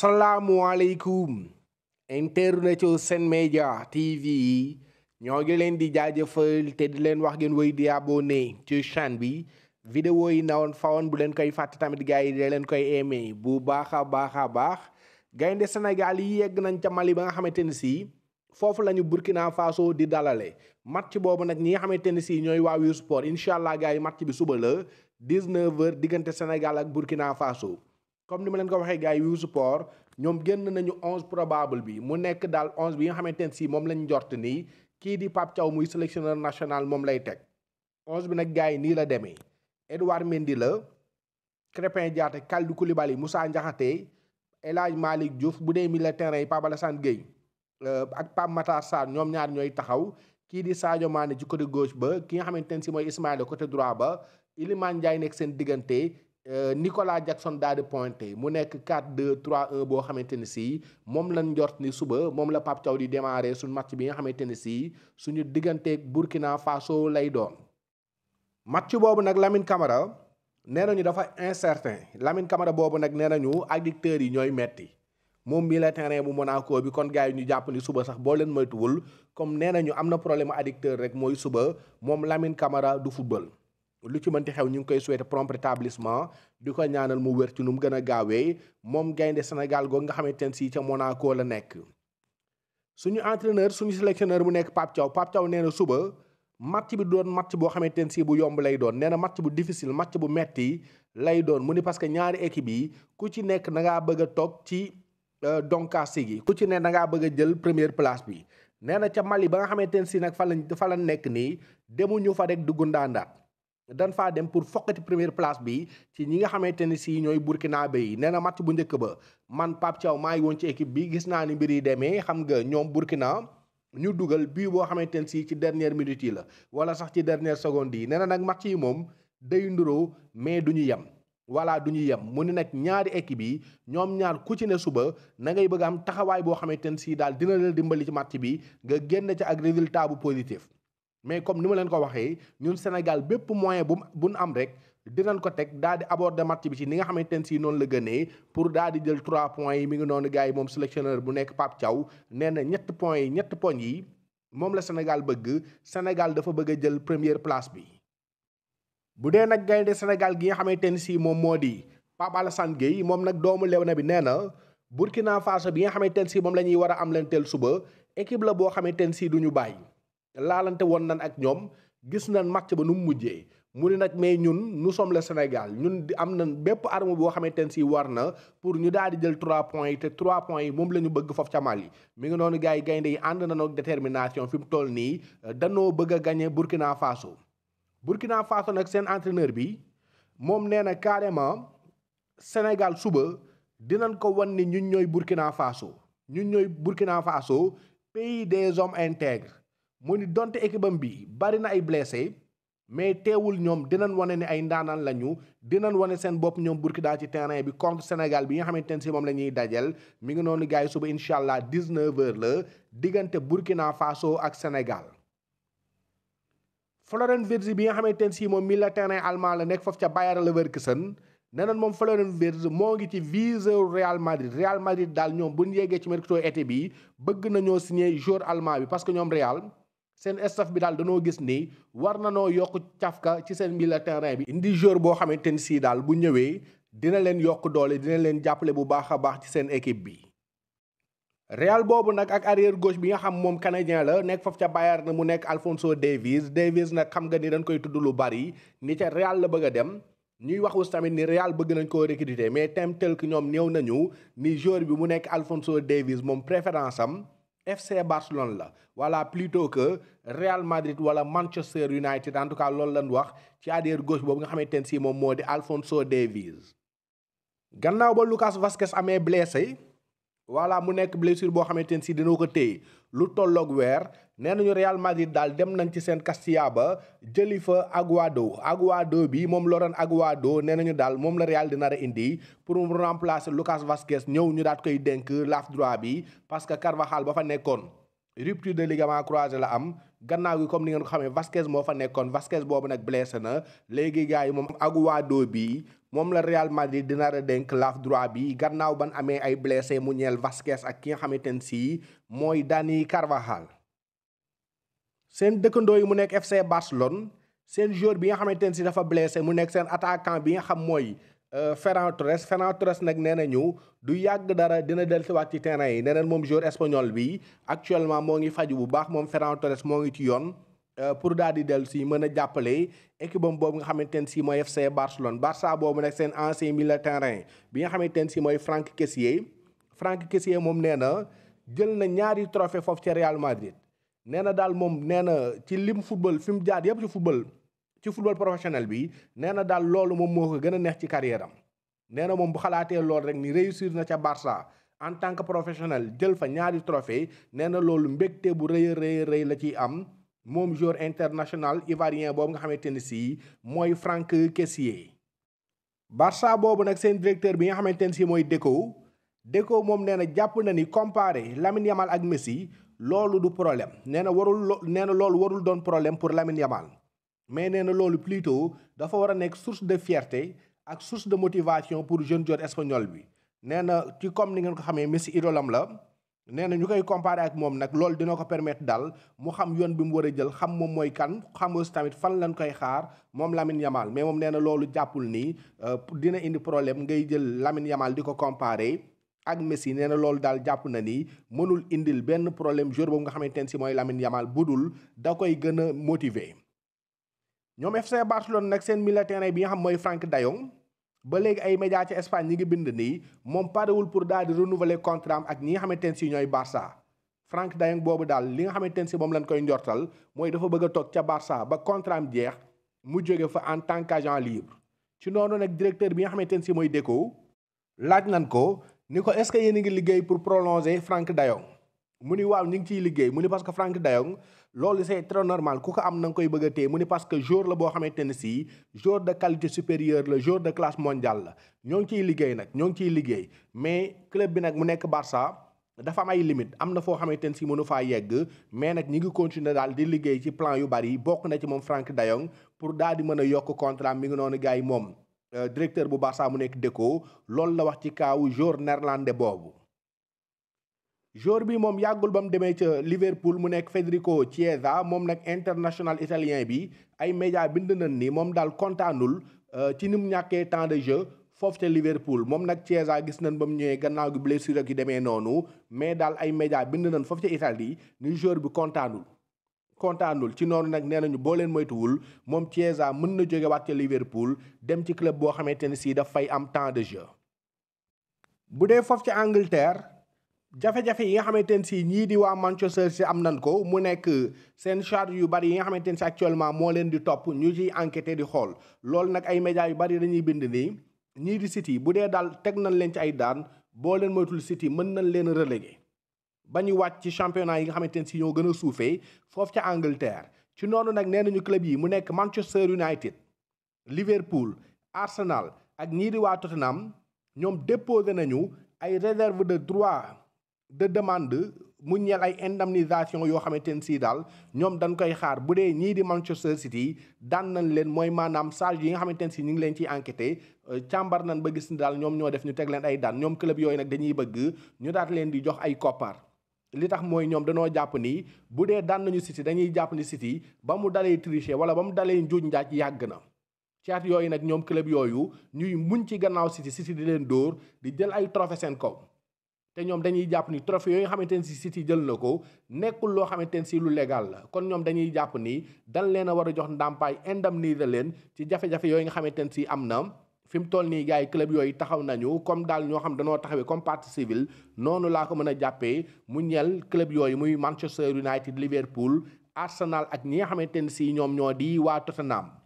asalaamualeykum internet Sen Média TV yi ñoo ngi leen di jaajëfal te di leen wax ngeen wéy di abonné ci chaîne bi video yi nawoon fawoon bu leen koy fàtte tamit gars yi da leen koy aimé bu baax a baax a baax gaynde Sénégal yi yegg nañ ca Mali ba nga xamante ni si foofu lañu ñu Burkina Faso di dalale match boobu nag ñi nga xamante ni si ñooy waa Wiwsport incha allah gars yi match bi suba la 19h diggante Sénégal ak Burkina Faso comme ni ma leen ko waxee gars yi Youssou ñoom génn nañu onze probable bi mu nekk daal onze bi nga xamante ne sii moom lañ njort nii kii di Pape Thiaw muy sélectionneur national moom lay teg onze bi nag gars yi nii la demee Edouard Mendy la Crépin Diatta Kalidou Koulibaly Moussa Ndiakhaté El Hadj Malick Diouf bu dee milieu terrain yi Pape Alassane Gueye euh, ak Pape Matar Sarr ñoom ñaar ñooy taxaw kii di Sadio Mané ci côté gauche ba ki nga xamante ne si mooy Ismaïla côté droit ba Iliman Ndiaye nekk seen diggante Euh, Nicolas Jackson daal di pointé mu nekk 4 2 3 1 boo xamante ne si moom lañ njort ni suba moom la Pape Thiaw di démarrer suñu match bi nga xamante ne si suñu digganteeg Burkina Faso lay doon. match boobu nag Lamine Camara nee nañu dafa incertain Lamine Camara boobu nag nee ñu addicteurs yi ñooy metti moom milieu terrain bu Monaco bi kon gars yi ñu jàpp ni suba sax boo leen moytuwul comme nee nañu am na problème addicteur rek mooy suba moom Lamine Camara du football. lu ci mënti xew ñu ngi koy souhaité prompt rétablissement di ko ñaanal mu wér nu mu gën a gaawee moom gaynde Sénégal googu nga xamante ne sii ca Monaco la nekk. suñu entraîneur suñu sélectionneur bu nekk Pape Thiaw Pape Thiaw nee na suba match bi doon match boo xamante ne sii bu yomb lay doon nee na match bu difficile match bu metti lay doon mu ni parce que ñaari équipe yi ku ci nekk na ngaa bëgg a toog ci euh, donkaasi gi ku ci ne na ngaa bëgg jël première place bi nee na ca Mali ba nga xamante ne sii nag fa lañ fa la nekk nii demuñu fa rek dugg dan fa dem pour fokati première place bi ci ñi nga xamanteni ci ñoy burkina bay neena match bu ñëk ba man pap chaw may won ci équipe bi gis na ni mbiri démé xam nga ñom burkina ñu duggal bi bo xamanteni ci ci dernière minute yi la wala sax ci dernière seconde yi neena nak match yi mom day nduro mais duñu yam wala duñu yam mu ni nak ñaari équipe yi ñom ñaar ku ci ne suba na ngay bëgg am taxaway bo xamanteni ci dal dina leen dimbali ci match bi nga génné ci ak résultat bu positif mais comme ni ma leen ko waxee ñun Sénégal bépp moyen bu buñ am rek di dinañ ko teg daal di aborder match bi ci ni nga xamante ne si noonu la gënee pour daal di jël trois points yi mi ngi noonu gars yi moom sélectionneur bu nekk Pape Thiaw nee na ñett points yi ñett poñ yi moom la Sénégal bëgg Sénégal dafa bëgg a jël première place bi bu dee nag gaynde Sénégal gi nga xamante ne si moom moo di Pape Alassane Gueye moom nag doomu lew na bi nee na Burkina Faso bi nga xamante ne si moom la ñuy war a am leen suba équipe boo xamante ne si du ñu bàyyi laalante woon nan ak ñoom gis nañ màcc ba nu mu mujjee mu ne nag mais ñun nous sommes le Sénégal ñun di am nañ bépp arme boo xamante ne sii war na pour ñu daal di jël trois points yi te trois points yi moom la ñu bëgg foofu ca Mali mi ngi noonu gars yi gaynde yi ànd nañoo ak détermination fi mu toll nii danoo bëgg a gagné Burkina Faso. Burkina Faso nag seen entraîneur bi moom nee na carrément Sénégal suba dinañ ko wan ni ñun ñooy Burkina Faso ñun ñooy Burkina Faso pays des hommes intègres. mu ni donte équipe bi bari na ay blessé mais teewul ñoom dinañ wane ne ay ndaanaan la ñu dinañ wane seen bopp ñoom Burkina ci terrain bi contre Sénégal bi nga xamante ne si moom la ñuy dajal mi ngi noonu gars suba incha allah 19h la diggante Burkina Faso ak Sénégal. Florian Wirtz bi nga xamante ne si moom milieu terrain allemand la nekk foofu ca Bayer Leverkusen nee na moom Florian Wirtz moo ngi ci visé Real Madrid Real daal ñoom bu yeggee ci mercato été bi bëgg nañoo signé joueur allemand bi parce que ñoom Real. seen staff bi daal danoo gis ni war na noo yokk cafka ci seen milieu terrain bi indi joueur boo xamante ni sii daal bu ñëwee dina leen yokk doole dina leen jàppale bu baax a baax ci seen équipe bi Real boobu nag ak arier gauche bi nga xam moom canadien la nekk foofu ca Bayern na mu nekk Alphonso Davies Davies nag xam nga ni dañ koy tudd lu bari ni ca Real la bëgg a dem ñuy wax aussi tamit ni Real bëgg nañ koo recruter mais tem tel ñoom néew nañu ni joueur bi mu nekk Alphonso Davies moom préférence am FC Barcelone la voilà plutôt que Real Madrid wala Manchester United en tout cas loolu lañ wax ci arrière gauche boobu nga xamante ne sii moom moo di Alphonso Davies. gannaaw ba Lucas Vázquez amee blessé. voilà mu nekk blessure boo xamante ne si dina ko téye lu tolloog weer nee nañu Real Madrid daal dem nañ ci seen Castilla ba jëli fa Aguado Aguado bi moom Laurent Aguado nee nañu daal moom la Real di nar indi pour mu remplacer Lucas Vazquez ñëw ñu daat koy dénk laaf droit bi parce que Carvajal ba fa nekkoon rupture de ligament croisé la am gannaaw gi comme ni ngeen ko xamee Vazquez moo fa nekkoon Vazquez boobu nag blessé na léegi gars yi moom Aguado bi moom la Real Madrid dina la dénk laaf droit bi gannaaw ban amee ay blessé mu ñeel Vasquez ak ki nga xamante ne sii mooy Dani Carvajal. seen dëkkandoo yi mu nekk FC Barcelone seen joueur bi nga xamante ne si dafa blessé mu nekk seen attaquant bi nga xam mooy euh, Ferran Torres nag nee nañu du yàgg dara dina dellusiwaat ci terrain yi nee nañ moom joueur espagnol bi actuellement moo ngi faju bu baax moom Ferran moo ngi ci yoon. Euh, pour daal di dellu si mën a jàppale équipe boobu nga xamante ne si mooy FC Barcelone Barça boobu nag seen ancien milieu terrain bi nga xamante ne si mooy Franck Kessié Franck Kessié moom nee na jël na ñaari trophée foofu ci Real Madrid nee na daal moom nee na ci lim football fi mu jaar yëpp ci football ci football professionnel bi nee na daal loolu moom moo ko gën a neex ci carrière am nee na moom bu xalaatee loolu rek ni réussir na ca Barça en tant que professionnel jël fa ñaari nee na loolu mbégte bu rëy rëy la ciy am. mom joueur international ivoirien bobu nga xamante ne si mooy Franck Kessié Barça bobu nak sen directeur bi nga xamante ne si mooy Deco Deco mom néna japp na ni comparer Lamine Yamal ak Messi loolu du problème néna warul néna na warul don problème pour Lamine Yamal mais néna na plutôt dafa wara nek source de fierté ak source de motivation pour jeune joueur espagnol bi néna na ci comme ni nga ko xamee Messi idolam la nee na ñu koy comparé ak moom nag loolu dina ko permettre daal mu xam yoon bi mu war a jël xam moom mooy kan xam aussi tamit fan lañ koy xaar moom Lamine Yamal mais moom nee na loolu jàppul nii euh, dina indi problème ngay jël Lamine Yamal di ko comparer ak Messi nee na loolu daal jàpp na ni mënul indil benn problème jour boobu nga xamante ne si mooy Lamine bu dul da koy gën a motiver ñoom FC Barcelone nag seen milieu terrain bi nga xam mooy Franck de ba léegi ay média ca Espagne ñi ngi bind nii moom parewul pour daal di renouveler contrat am ak ñi nga xamante ne si ñooy barsa Franck Dayeng boobu daal li nga xamante ne si moom lañ koy njortal mooy dafa bëgg toog ca barsa ba contrat am jeex mu jóge fa en tant qu'agent libre ci noonu nag directeur bi nga xamante ne si mooy Deco laaj nañ ko ni ko est-ce que yéen ngi liggéey pour prolonger Franck Dayeng mu ni waaw ñi ngi ciy liggéey mu ni parce que Franck Dayeng loolu c'est très normal ku ko am na nga koy bëgg a téye mu ni parce que joueur la boo xamante ne si joueur de qualité supérieur la joueur de classe mondiale la ñoo ngi ciy liggéey nag ñoo ngi ciy liggéey mais club bi nag mu nekk Barça. dafa may ay am na foo xamante ne sii mënu faa yegg mais nag ñi ngi continuer daal di liggéey ci plan yu bari bokk na ci moom Franck de Jong pour daal di mën a yokk contrat mi ngi noonu gars yi moom euh, directeur bu Barça mu nekk Deco loolu la wax ci kaawu joueur néerlandais boobu. jour bi mom yagul bam mu ci Liverpool mu nek Federico Chiesa mom nak international italien bi ay média bind nañ ni mom dal contanul ci nim ñaké temps de jeu foofu ca Liverpool mom nak Chiesa gis nañ bam ñëwé gannaaw gi blessure yi demee nonu mais dal ay média bind nañ foofu ca Italie ni jour bi contanul contanul ci nonu nak nenañu bo boo leen moytuwul moom Chiesa mën na joggé wat ci Liverpool dem ci club bo xamé ne si daf fay am temps de jeu. bu dee foofu Angleterre. jafe-jafe yi nga xamante ne si ñii di waa Manchester si am nan ko mu nekk seen charge yu bari yi nga xamante ne si actuellement moo leen di topp ñu ci enquêté di xool lool nag ay médias yu bari dañuy bind nii ñii di City bu dee daal teg nañ leen ci ay daan boo leen moytul City mën nañ leen relégué ba ñu wàcc ci championnat yi nga xamante ne si ñoo gën a suufee foofu ca Angleterre ci noonu nag nee ñu club yi mu nekk Manchester United Liverpool Arsenal ak ñii di waa Tottenham ñoom déposé nañu ay réserve de droit de demande mu ñeel ay indemnisation yoo xamante ne sii daal ñoom dañ koy xaar bu dee ñii di Manchester City daan nañ leen mooy maanaam charge yi nga xamante ne si ñu ngi leen ci enquêté euh, cambar nañ ba gis ni daal ñoom ñoo def ñu teg leen ay daan ñoom club yooyu nag dañuy bëgg ñu daat leen di jox ay koppar. li tax mooy ñoom dañoo jàpp nii bu dee daan nañu City dañuy jàpp ni City ba mu dalee tricher wala ba mu dalee njuuj njaaj yàgg na. ci yooyu nag ñoom club yooyu ñuy muñ ci gannaaw City City di leen dóor di jël ay trophée seen kaw. te ñoom dañuy jàpp ni trophée yooyu nga xamante ni si City jël na ko nekkul loo xamante ni si lu légal la kon ñoom dañuy jàpp ni dan leen a war a jox ndàmpaay indemniser leen ci jafe-jafe yooyu nga xamante ni si am na fi mu toll nii gars yi club yooyu taxaw nañu comme daal ñoo xam dañoo taxawee comme partie civile noonu laa ko mën a jàppee mu ñel club yooyu muy Manchester United Liverpool Arsenal ak ñi nga xamante ni si ñoom ñoo di waa Tottenham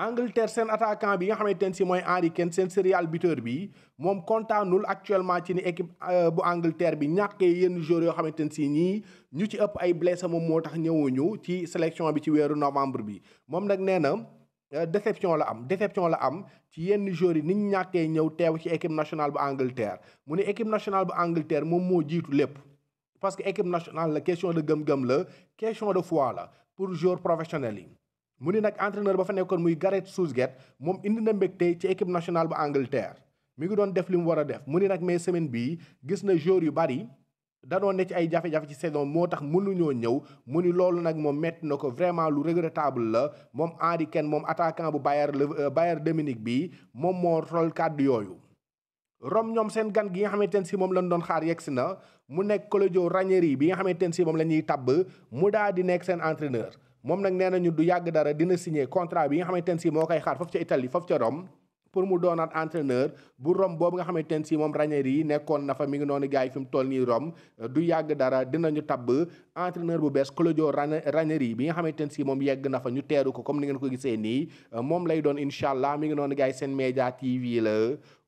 Angleterre seen attaquant bi nga xamante ne si mooy Harry Kane seen serial buteur bi moom kontaanul actuellement ci ni équipe euh, bu Angleterre bi ñàkkee yenn joueurs yoo xamante ne sii ñii ñu ci ëpp ay blessé moom moo tax ñëwuñu ci sélection bi ci weeru novembre bi moom nag nee na euh, déception la am déception la am ci yenn joueurs yi nit ñàkkee ñëw teew ci équipe nationale bu Angleterre mu ne équipe nationale bu Angleterre moom moo jiitu lépp parce que équipe nationale question de gëm-gëm la question de foi la pour joueurs professionnels yi mu ni nag entraîneur ba fa nekkoon muy Gareth Southgate moom indi na mbégte ci équipe nationale bu Angleterre mi ngi doon def li war a def mu ni nag mais semaine bii gis na joueurs yu bari danoo ne ci ay jafe-jafe ci saison moo tax mënuñoo ñëw mu ni loolu nag moom metti na ko vraiment lu regrettable la moom Harry Kane moom attaquant bu Bayern euh, Bayern Dominique bi moom moo rol kàddu yooyu. Rome ñoom seen gan gi nga xamante ne si moom lañ doon xaar yegg si na mu nekk Claudio Ranieri bi nga xamante ne si moom la ñuy tabb mu daal di nekk seen entraîneur. moom nag nee nañu du yàgg dara dina signe contrat bi nga xamante ne si moo koy xaar foofu ca Italie foofu ca Rome pour mu doonaat entraîneur bu Rome boobu nga xamante ne si moom Ranieri yi nekkoon na mi ngi noonu gars yi fi mu toll nii Rome du yàgg dara dinañu tabb entraîneur bu bees Claudio Ranieri bi nga xamante ne si moom yegg na fa ñu teeru ko comme ni ngeen ko gisee nii moom lay doon incha allah mi ngi noonu gaay yi seen média TV la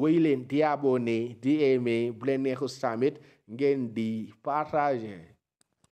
wéy leen di abonné di aimé bu leen neexus tamit ngeen di partager.